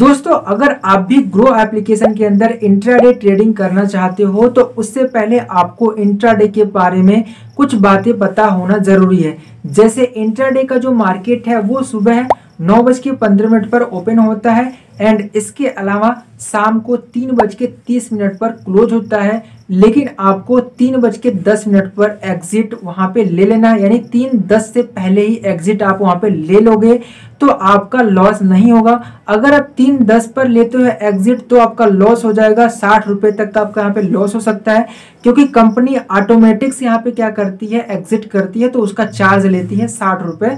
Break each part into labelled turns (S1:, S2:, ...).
S1: दोस्तों अगर आप भी ग्रो एप्लीकेशन के अंदर इंट्राडे ट्रेडिंग करना चाहते हो तो उससे पहले आपको इंट्राडे के बारे में कुछ बातें पता होना जरूरी है जैसे इंट्राडे का जो मार्केट है वो सुबह नौ बज के पंद्रह मिनट पर ओपन होता है एंड इसके अलावा शाम को तीन बज के तीस मिनट पर क्लोज होता है लेकिन आपको तीन बज के दस मिनट पर एग्जिट वहाँ पे ले लेना है यानी तीन दस से पहले ही एग्जिट आप वहाँ पे ले लोगे तो आपका लॉस नहीं होगा अगर आप तीन दस पर लेते हो एग्जिट तो आपका लॉस हो जाएगा साठ रुपये तक का आपका यहाँ पे लॉस हो सकता है क्योंकि कंपनी ऑटोमेटिक्स यहाँ पे क्या करती है एग्जिट करती है तो उसका चार्ज लेती है साठ रुपये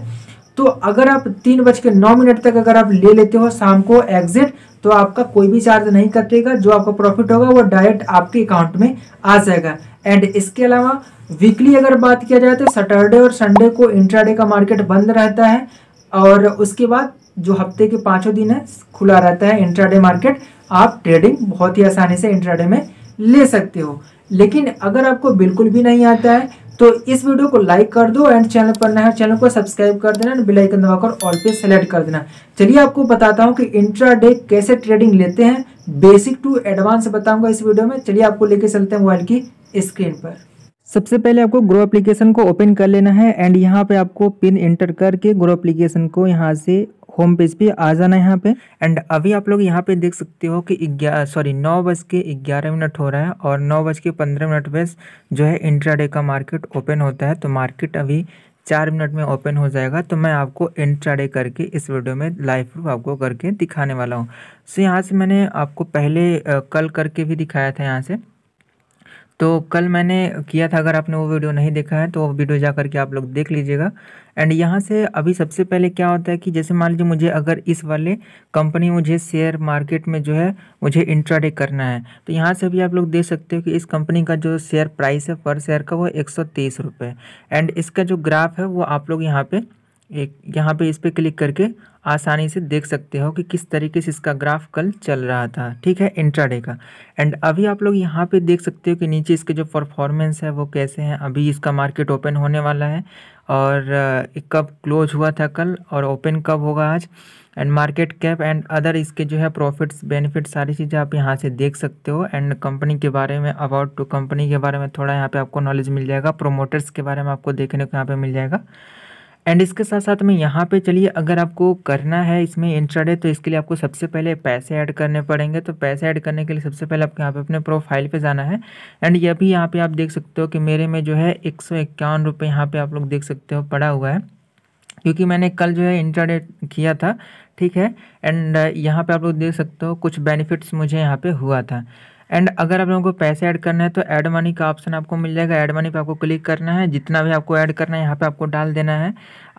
S1: तो अगर आप तीन बज के नौ मिनट तक अगर आप ले लेते हो शाम को एग्जिट तो आपका कोई भी चार्ज नहीं कटेगा जो आपका प्रॉफिट होगा वो डायरेक्ट आपके अकाउंट में आ जाएगा एंड इसके अलावा वीकली अगर बात किया जाए तो सैटरडे और संडे को इंट्राडे का मार्केट बंद रहता है और उसके बाद जो हफ्ते के पाँचों दिन है खुला रहता है इंट्राडे मार्केट आप ट्रेडिंग बहुत ही आसानी से इंट्राडे में ले सकते हो लेकिन अगर आपको बिल्कुल भी नहीं आता है तो इस वीडियो को लाइक कर दो एंड चैनल पर नया चैनल को सब्सक्राइब कर देना एंड बेलाइकन दबाकर ऑल पे सेलेक्ट कर देना चलिए आपको बताता हूँ कि इंट्रा कैसे ट्रेडिंग लेते हैं बेसिक टू एडवांस बताऊंगा इस वीडियो में चलिए आपको लेके चलते हैं मोबाइल की स्क्रीन पर सबसे पहले आपको ग्रो एप्लीकेशन को ओपन कर लेना है एंड यहाँ पे आपको पिन एंटर करके ग्रो एप्लीकेशन को यहाँ से होम पेज पे आ जाना है यहाँ पे एंड अभी आप लोग यहाँ पे देख सकते हो कि सॉरी नौ बज के ग्यारह मिनट हो रहा है और नौ बज के पंद्रह मिनट पे जो है इंट्राडे का मार्केट ओपन होता है तो मार्केट अभी चार मिनट में ओपन हो जाएगा तो मैं आपको इंट्राडे करके इस वीडियो में लाइव प्रूफ आपको करके दिखाने वाला हूँ सो यहाँ से मैंने आपको पहले कल करके भी दिखाया था यहाँ से तो कल मैंने किया था अगर आपने वो वीडियो नहीं देखा है तो वो वीडियो जा करके आप लोग देख लीजिएगा एंड यहाँ से अभी सबसे पहले क्या होता है कि जैसे मान लीजिए मुझे अगर इस वाले कंपनी मुझे शेयर मार्केट में जो है मुझे इंट्राडे करना है तो यहाँ से भी आप लोग देख सकते हो कि इस कंपनी का जो शेयर प्राइस है पर शेयर का वो एक सौ एंड इसका जो ग्राफ है वो आप लोग यहाँ पर एक यहाँ पे इस पर क्लिक करके आसानी से देख सकते हो कि किस तरीके से इसका ग्राफ कल चल रहा था ठीक है इंट्राडे का एंड अभी आप लोग यहाँ पे देख सकते हो कि नीचे इसके जो परफॉर्मेंस है वो कैसे हैं अभी इसका मार्केट ओपन होने वाला है और कब क्लोज हुआ था कल और ओपन कब होगा आज and market cap and other इसके जो है प्रॉफिट्स बेनिफिट सारी चीज़ें आप यहाँ से देख सकते हो एंड कंपनी के बारे में अबाउट टू कंपनी के बारे में थोड़ा यहाँ पर आपको नॉलेज मिल जाएगा प्रोमोटर्स के बारे में आपको देखने को यहाँ पर मिल जाएगा एंड इसके साथ साथ में यहाँ पे चलिए अगर आपको करना है इसमें इंट्राडे तो इसके लिए आपको सबसे पहले पैसे ऐड करने पड़ेंगे तो पैसे ऐड करने के लिए सबसे पहले आपको यहाँ पे अपने प्रोफाइल पे जाना है एंड ये भी यहाँ पे आप देख सकते हो कि मेरे में जो है एक सौ इक्यावन रुपये यहाँ पर आप लोग देख सकते हो पड़ा हुआ है क्योंकि मैंने कल जो है इंट्राडे किया था ठीक है एंड यहाँ पर आप लोग देख सकते हो कुछ बेनिफिट्स मुझे यहाँ पर हुआ था एंड अगर आप लोगों को पैसे ऐड करना है तो ऐड मनी का ऑप्शन आपको मिल जाएगा ऐड मनी पर आपको क्लिक करना है जितना भी आपको ऐड करना है यहाँ पे आपको डाल देना है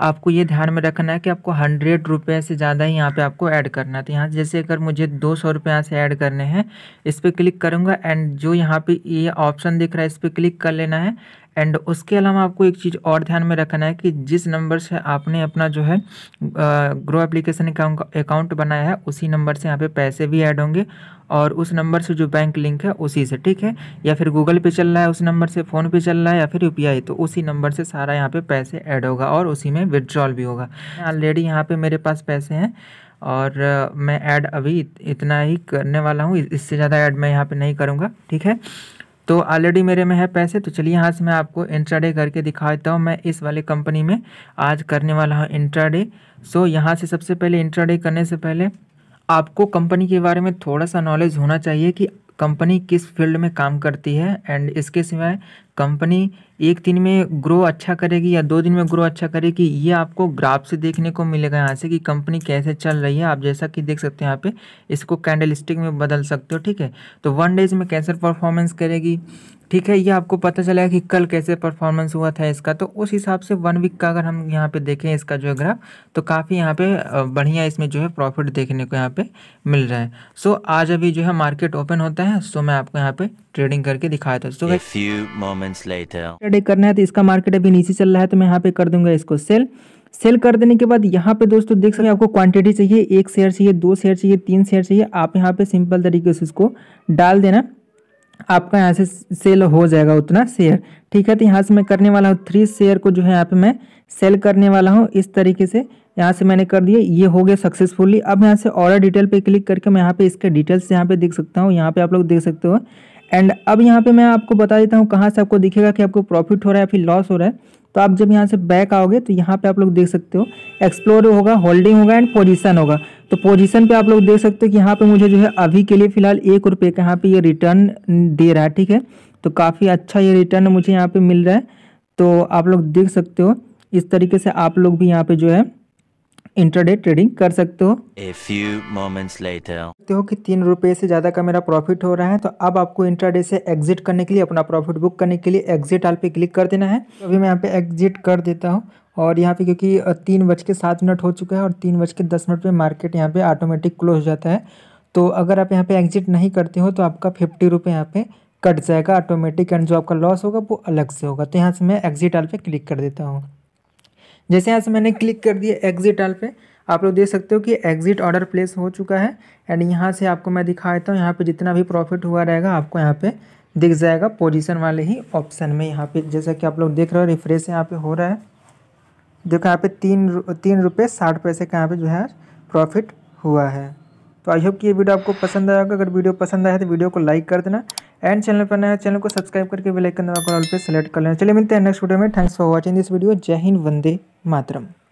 S1: आपको ये ध्यान में रखना है कि आपको हंड्रेड रुपये से ज़्यादा ही यहाँ पे आपको ऐड करना है तो यहाँ जैसे अगर मुझे दो सौ रुपये यहाँ से ऐड करने हैं इस पर क्लिक करूँगा एंड जो यहाँ पर ये ऑप्शन दिख रहा है इस पर क्लिक कर लेना है एंड उसके अलावा आपको एक चीज़ और ध्यान में रखना है कि जिस नंबर से आपने अपना जो है ग्रो एप्लीकेशन अकाउंट बनाया है उसी नंबर से यहाँ पे पैसे भी ऐड होंगे और उस नंबर से जो बैंक लिंक है उसी से ठीक है या फिर गूगल पे चल रहा है उस नंबर से फ़ोन पे चल रहा है या फिर यू तो उसी नंबर से सारा यहाँ पे पैसे ऐड होगा और उसी में विदड्रॉल भी होगा ऑलरेडी यहाँ पे मेरे पास पैसे हैं और मैं ऐड अभी इतना ही करने वाला हूँ इससे ज़्यादा ऐड मैं यहाँ पर नहीं करूँगा ठीक है तो ऑलरेडी मेरे में है पैसे तो चलिए यहाँ से मैं आपको इंट्राडे करके दिखा देता हूँ मैं इस वाले कंपनी में आज करने वाला हूँ इंट्राडे सो यहाँ से सबसे पहले इंट्राडे करने से पहले आपको कंपनी के बारे में थोड़ा सा नॉलेज होना चाहिए कि कंपनी किस फील्ड में काम करती है एंड इसके सिवाय कंपनी एक दिन में ग्रो अच्छा करेगी या दो दिन में ग्रो अच्छा करेगी ये आपको ग्राफ से देखने को मिलेगा यहाँ से कि कंपनी कैसे चल रही है आप जैसा कि देख सकते हैं यहाँ पे इसको कैंडल स्टिक में बदल सकते हो ठीक है तो वन डेज में कैसे परफॉर्मेंस करेगी ठीक है ये आपको पता चला कि कल कैसे परफॉर्मेंस हुआ था इसका तो उस हिसाब से वन वीक का अगर हम यहाँ पे देखें इसका जो है ग्राफ तो काफ़ी यहाँ पे बढ़िया इसमें जो है प्रॉफिट देखने को यहाँ पे मिल रहा है सो so, आज अभी जो है मार्केट ओपन होता है सो so, मैं आपको यहाँ पे ट्रेडिंग करके दिखाया था सो so, ट्रेडिंग करना है तो इसका मार्केट अभी नीचे चल रहा है तो मैं यहाँ पे कर दूंगा इसको सेल सेल कर देने के बाद यहाँ पे दोस्तों देख सकते हैं आपको क्वांटिटी चाहिए एक शेयर चाहिए दो शेयर चाहिए तीन शेयर चाहिए आप यहाँ पे सिंपल तरीके से इसको डाल देना आपका यहाँ से सेल हो जाएगा उतना शेयर ठीक है तो यहाँ से मैं करने वाला हूँ थ्री शेयर को जो है यहाँ पे मैं सेल करने वाला हूँ इस तरीके से यहाँ से मैंने कर दिया ये हो गया सक्सेसफुली अब यहाँ से ऑर्डर डिटेल पे क्लिक करके मैं यहाँ पे इसके डिटेल्स यहाँ पे देख सकता हूँ यहाँ पे आप लोग देख सकते हो एंड अब यहाँ पे मैं आपको बता देता हूँ कहाँ से आपको दिखेगा कि आपको प्रॉफिट हो रहा है फिर लॉस हो रहा है तो आप जब यहाँ से बैक आओगे तो यहाँ पे आप लोग देख सकते हो एक्सप्लोर होगा होल्डिंग होगा एंड पोजिशन होगा तो पोजीशन पे आप लोग देख सकते हो कि यहाँ पे मुझे जो है अभी के लिए फिलहाल एक रुपये का यहाँ पे ये रिटर्न दे रहा है ठीक है तो काफ़ी अच्छा ये रिटर्न मुझे यहाँ पे मिल रहा है तो आप लोग देख सकते हो इस तरीके से आप लोग भी यहाँ पे जो है इंटरडे ट्रेडिंग कर सकते हो ए फ्यू मोमेंट्स later. सकते हो कि तीन रुपये से ज़्यादा का मेरा प्रॉफिट हो रहा है तो अब आपको इंटरडे से एग्जिट करने के लिए अपना प्रॉफिट बुक करने के लिए एग्जिट आल पे क्लिक कर देना है अभी मैं यहाँ पे एग्जिट कर देता हूँ और यहाँ पे क्योंकि तीन बज के सात मिनट हो चुका है और तीन बज के दस मिनट पे मार्केट यहाँ पे ऑटोमेटिक क्लोज हो जाता है तो अगर आप यहाँ पे एग्जिट नहीं करते हो तो आपका फिफ्टी रुपये यहाँ पर कट जाएगा ऑटोमेटिक एंड जो आपका लॉस होगा वो अलग से होगा तो यहाँ से मैं एग्जिट आल पर क्लिक कर देता हूँ जैसे यहाँ से मैंने क्लिक कर दिया एग्जिट आल पे आप लोग देख सकते हो कि एग्जिट ऑर्डर प्लेस हो चुका है एंड यहाँ से आपको मैं दिखा देता हूँ यहाँ पर जितना भी प्रॉफिट हुआ रहेगा आपको यहाँ पर दिख जाएगा पोजीशन वाले ही ऑप्शन में यहाँ पे जैसा कि आप लोग देख रहे हो रिफ्रेश यहाँ पे हो रहा है कि यहाँ पे तीन तीन रुपये साठ पैसे का यहाँ पे जो है प्रॉफिट हुआ है तो आई होप कि ये वीडियो आपको पसंद आया होगा अगर वीडियो पसंद आया तो वीडियो को लाइक कर देना एंड चैनल पर नया चैनल को सब्सक्राइब करके बेल आइकन दबाकर ऑल पे सेलेक्ट कर लेना चलिए मिलते हैं नेक्स्ट वीडियो में thanks for watching this video जय हिंद वंदे मातरम